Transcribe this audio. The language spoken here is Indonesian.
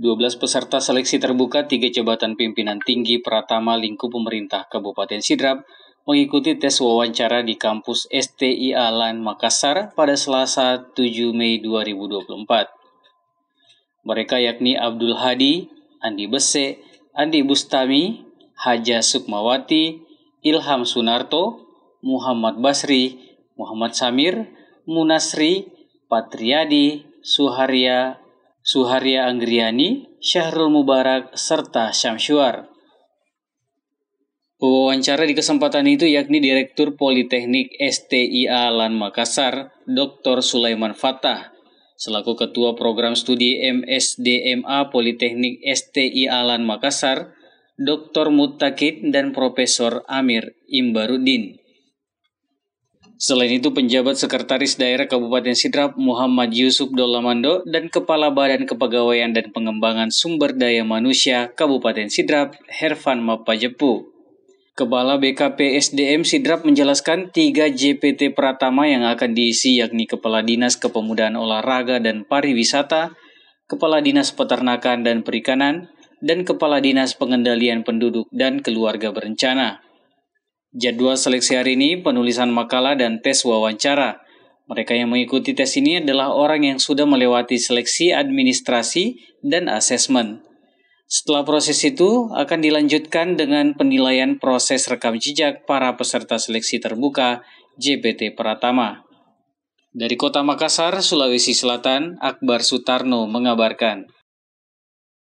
12 peserta seleksi terbuka tiga jabatan pimpinan tinggi Pratama lingkup pemerintah Kabupaten Sidrap mengikuti tes wawancara di kampus STIA Lan Makassar pada Selasa 7 Mei 2024. Mereka yakni Abdul Hadi, Andi Bese, Andi Bustami, Haja Sukmawati, Ilham Sunarto, Muhammad Basri, Muhammad Samir, Munasri, Patriadi, Suharia, Suharya Anggriani, Syahrul Mubarak, serta Syamsuar. Wawancara di kesempatan itu yakni Direktur Politeknik STIA Lan Makassar, Dr. Sulaiman Fatah, selaku Ketua Program Studi MSDMA Politeknik STIA Lan Makassar, Dr. Mutakid dan Profesor Amir Imbarudin. Selain itu, penjabat Sekretaris Daerah Kabupaten Sidrap Muhammad Yusuf Dolamando dan Kepala Badan Kepegawaian dan Pengembangan Sumber Daya Manusia Kabupaten Sidrap Hervan Mapajepu. Kepala BKP SDM Sidrap menjelaskan tiga JPT Pratama yang akan diisi yakni Kepala Dinas Kepemudaan Olahraga dan Pariwisata, Kepala Dinas Peternakan dan Perikanan, dan Kepala Dinas Pengendalian Penduduk dan Keluarga Berencana. Jadwal seleksi hari ini penulisan makalah dan tes wawancara. Mereka yang mengikuti tes ini adalah orang yang sudah melewati seleksi administrasi dan asesmen. Setelah proses itu akan dilanjutkan dengan penilaian proses rekam jejak para peserta seleksi terbuka JPT Pratama. Dari Kota Makassar, Sulawesi Selatan, Akbar Sutarno mengabarkan.